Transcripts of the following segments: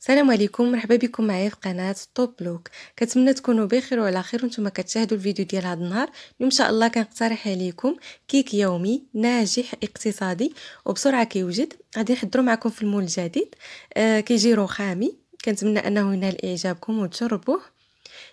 السلام عليكم مرحبا بكم معايا في قناه توب لوك كنتمنى تكونوا بخير وعلى خير وانتم كتشاهدوا الفيديو ديال هذا النهار اليوم ان شاء الله كنقترح عليكم كيك يومي ناجح اقتصادي وبسرعه كيوجد غادي نحضروا معكم في المول الجديد آه كيجي رخامي كنتمنى انه ينال اعجابكم وتجربوه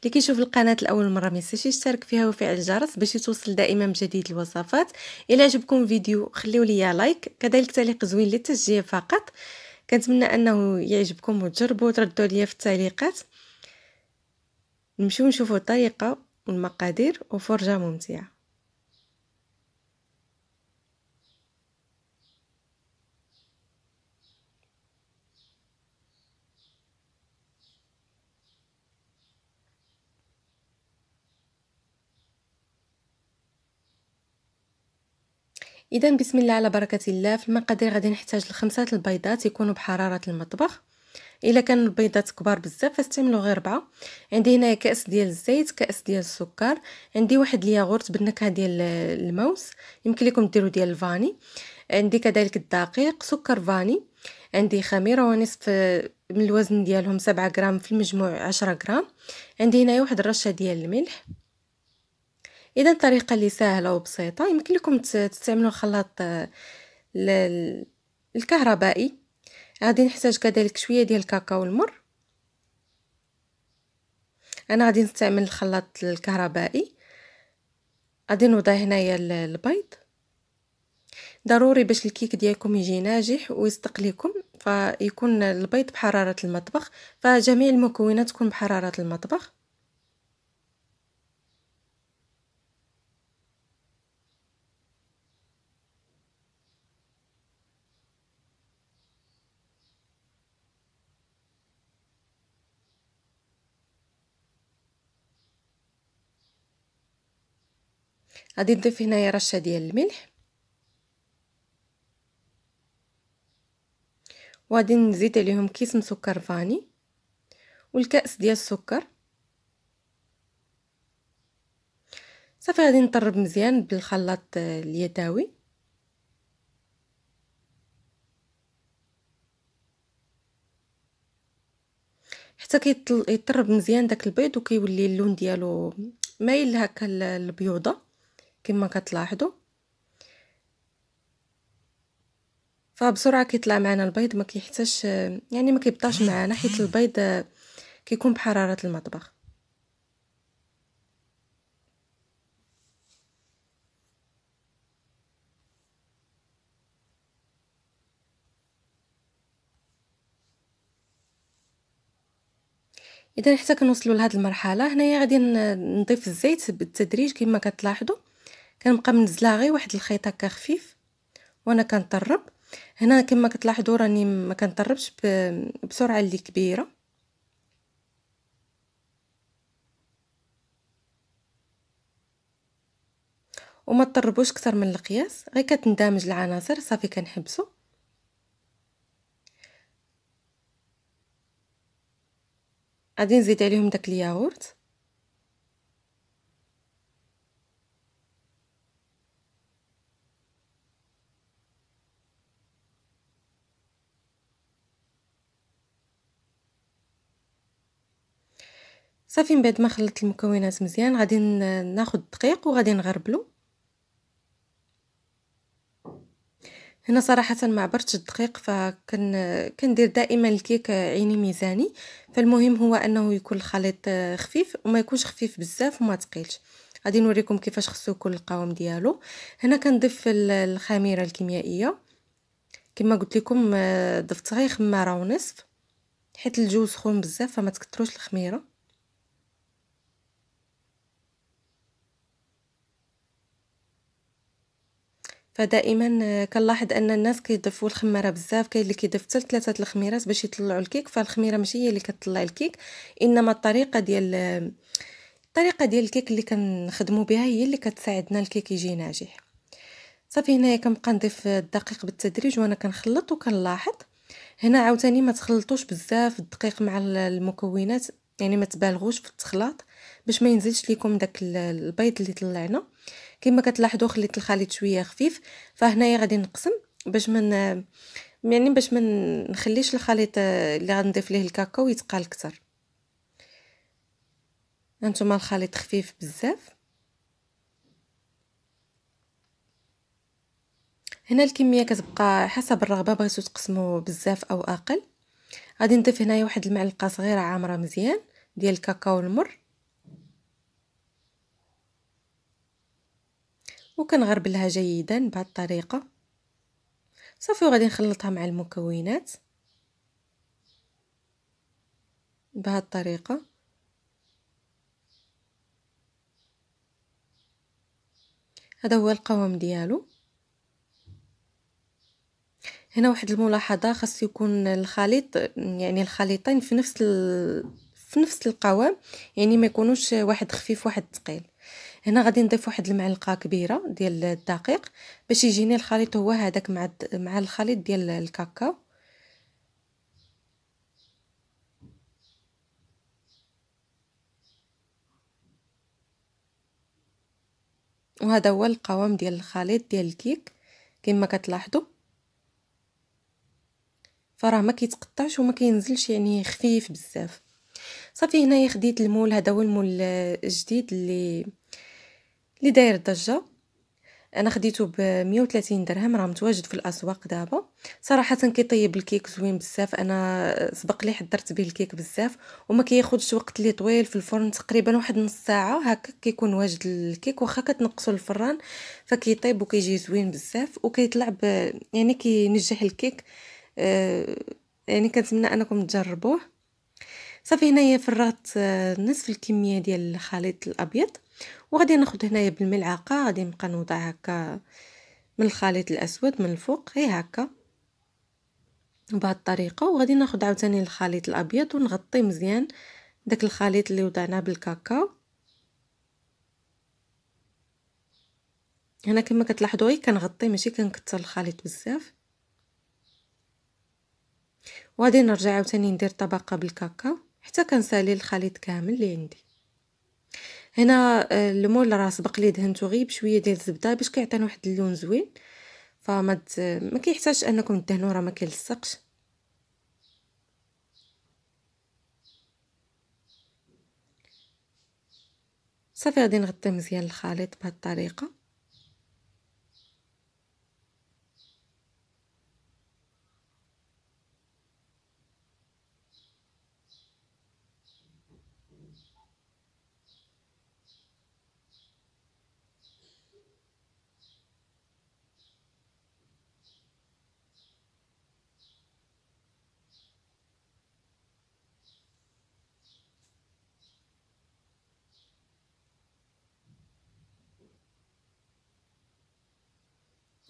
اللي كيشوف القناه لاول مره ما ينساش يشترك فيها وفعل الجرس باش يتوصل دائما بجديد الوصفات الى عجبكم الفيديو خليو ليا لايك كذلك تعليق زوين للتشجيع فقط كنتمنى انه يعجبكم وتجربوا تردوا لي في التعليقات نمشيو نشوفوا الطريقه والمقادير وفرجه ممتعه اذا بسم الله على بركه الله في المقادير غادي نحتاج لخمسه البيضات يكونوا بحراره المطبخ الا كان البيضات كبار بزاف فاستعملوا غير ربعه عندي هنا كاس ديال الزيت كاس ديال السكر عندي واحد الياغورت بالنكهه ديال الموس يمكن لكم ديروا ديال الفاني عندي كذلك الدقيق سكر فاني عندي خميره ونصف من الوزن ديالهم 7 غرام في المجموع 10 غرام عندي هنا واحد الرشه ديال الملح اذا الطريقه اللي سهله وبسيطه يمكن لكم تستعملوا خلاط الكهربائي غادي نحتاج كذلك شويه ديال الكاكاو المر انا غادي نستعمل الخلاط الكهربائي غادي نوضع هنايا البيض ضروري باش الكيك ديالكم يجي ناجح ويصدق لكم فيكون البيض بحراره المطبخ فجميع المكونات تكون بحراره المطبخ غادي نضيف هنايا رشه ديال الملح وغادي نزيد عليهم كيس مسكر فاني والكاس ديال السكر صافي غادي نطرب مزيان بالخلاط اليدوي حتى كيطرب مزيان داك البيض وكيولي اللون ديالو مايل هكا البيوضه كما كتلاحظوا فبسرعه كيطلع معنا البيض ما كيحتاجش يعني ما كيبطاش معنا حيت البيض كيكون بحراره المطبخ اذا حتى كنوصلوا لهاد المرحله هنايا غادي نضيف الزيت بالتدريج كما كتلاحظوا كنبقى منزله غير واحد الخيط هكا خفيف وانا كنطرب هنا كما كتلاحظوا راني ما كنطربش بسرعه اللي كبيره وما تطربوش اكثر من القياس غير كتندمج العناصر صافي كنحبسو غادي نزيد عليهم داك الياغورت صافي من بعد ما خلطت المكونات مزيان غادي ناخذ الدقيق وغادي نغربلو هنا صراحه ما عبرتش الدقيق فكن كندير دائما الكيك عيني ميزاني فالمهم هو انه يكون الخليط آه، خفيف وما يكونش خفيف بزاف وما تقيلش غادي نوريكم كيفاش خصو يكون القوام ديالو هنا كنضيف الخميره الكيميائيه كما قلت لكم آه، ضفت غير خماره ونصف حيت الجو سخون بزاف فما تكتروش الخميره فدائما آه، كنلاحظ ان الناس كيضيفوا الخماره بزاف كاين اللي كيضيف حتى ثلاثه الخميرات باش يطلعوا الكيك فالخميره ماشي هي اللي كتطلع الكيك انما الطريقه ديال آه، الطريقه ديال الكيك اللي كنخدموا بها هي اللي كتساعدنا الكيك يجي ناجح صافي هنايا كنبقى نضيف الدقيق بالتدريج وانا كنخلط وكنلاحظ هنا عاوتاني ما تخلطوش بزاف الدقيق مع المكونات يعني ما تبالغوش في التخلاط باش ما ينزلش ليكم داك البيض اللي طلعنا كما كتلاحظوا خليت الخليط شويه خفيف فهنايا غادي نقسم باش من يعني باش ما نخليش الخليط آه، اللي غنضيف ليه الكاكاو يتقال اكثر هانتوما الخليط خفيف بزاف هنا الكميه كتبقى حسب الرغبه بغيتو تقسموا بزاف او اقل غادي نضيف هنايا واحد المعلقه صغيره عامره مزيان ديال الكاكاو المر وكنغربلها جيدا بهذه الطريقه صافي وغادي نخلطها مع المكونات بهذه الطريقه هذا هو القوام ديالو هنا واحد الملاحظه خاص يكون الخليط يعني الخليطين في نفس ال... في نفس القوام يعني ما يكونوش واحد خفيف واحد ثقيل هنا غادي نضيف واحد المعلقه كبيره ديال الدقيق باش يجيني الخليط هو هذاك مع مع الخليط ديال الكاكاو وهذا هو القوام ديال الخليط ديال الكيك كما كتلاحظوا فراه ما كيتقطعش وما كينزلش يعني خفيف بزاف صافي هنايا خديت المول هذا هو المول الجديد اللي اللي داير ضجه انا خديته ب 130 درهم راه متواجد في الاسواق دابا صراحه كيطيب الكيك زوين بزاف انا سبق لي حضرت به الكيك بزاف وما كياخذش وقت اللي طويل في الفرن تقريبا واحد نص ساعه هكا كيكون واجد الكيك واخا كتنقصو الفران فكيطيب وكيجي زوين بزاف وكيطلع ب... يعني كينجح الكيك أه... يعني كنتمنى انكم تجربوه صافي هنايا فرغت آه، نصف الكميه ديال الخليط الابيض وغادي ناخد هنايا بالملعقه غادي نبقى نوضع هكا من الخليط الاسود من الفوق غير هكا بهذه الطريقه وغادي ناخد عاوتاني الخليط الابيض ونغطي مزيان داك الخليط اللي وضعناه بالكاكاو هنا كما كتلاحظوا غير كنغطي ماشي كنكثر الخليط بزاف وغادي نرجع عاوتاني ندير طبقه بالكاكاو حتى كنسالي الخليط كامل اللي عندي هنا المول آه، راه سبق لي دهنتو غير بشويه ديال الزبده باش كيعطينا واحد اللون زوين فما ما كيحتاجش انكم تدهنوا راه ما كيلصقش صافي غادي نغطي مزيان الخليط بهاد الطريقه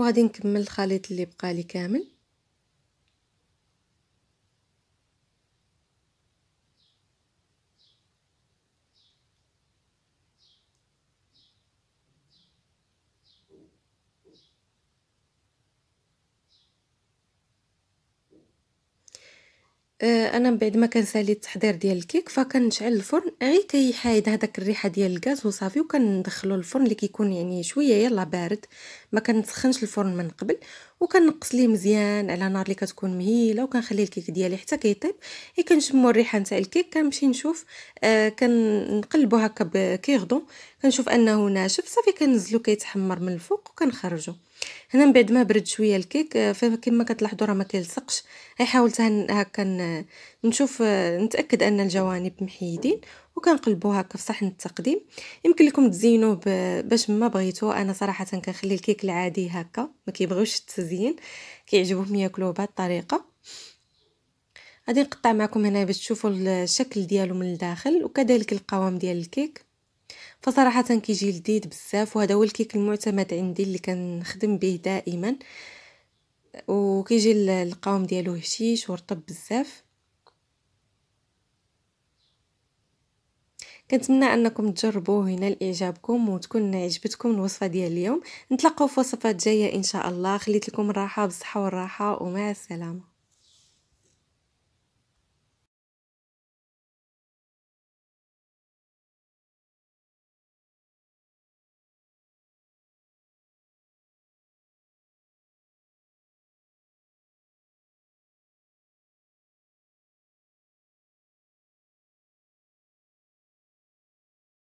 وغادي نكمل الخليط اللي بقى لي كامل آه، انا من بعد ما كنسالي التحضير ديال الكيك فكنشعل الفرن غير كيحايد هذاك الريحه ديال الغاز وصافي وكندخلو الفرن اللي كيكون يعني شويه يلا بارد ما كنسخنش الفرن من قبل وكنقص ليه مزيان على نار اللي كتكون مهيله وكنخلي الكيك ديالي حتى كيطيب كي كنشمو الريحه نتاع الكيك كنمشي نشوف آه كنقلبو هكا بكيغدو كنشوف انه ناشف صافي كنزلو كيتحمر من الفوق وكنخرجو هنا من بعد ما برد شويه الكيك آه، فكما كتلاحظوا راه ما كيلصقش اي حاولت هكا نشوف آه، نتاكد ان الجوانب محيدين وكنقلبوا هكا في صحن التقديم يمكن لكم تزينوه باش ما بغيتو انا صراحه كنخلي الكيك العادي هكا ما كيبغيوش التزيين كيعجبهم ياكلوه بهذه الطريقه غادي نقطع معكم هنا باش تشوفوا الشكل ديالو من الداخل وكذلك القوام ديال الكيك فصراحه كيجي لذيذ بزاف وهذا هو الكيك المعتمد عندي اللي كنخدم به دائما وكيجي القوام ديالو هشيش ورطب بزاف كنتمنى انكم تجربوه هنا لاعجابكم وتكون عجبتكم الوصفه ديال اليوم نتلاقاو في وصفات جايه ان شاء الله خليت لكم الراحه بالصحه والراحه ومع السلامه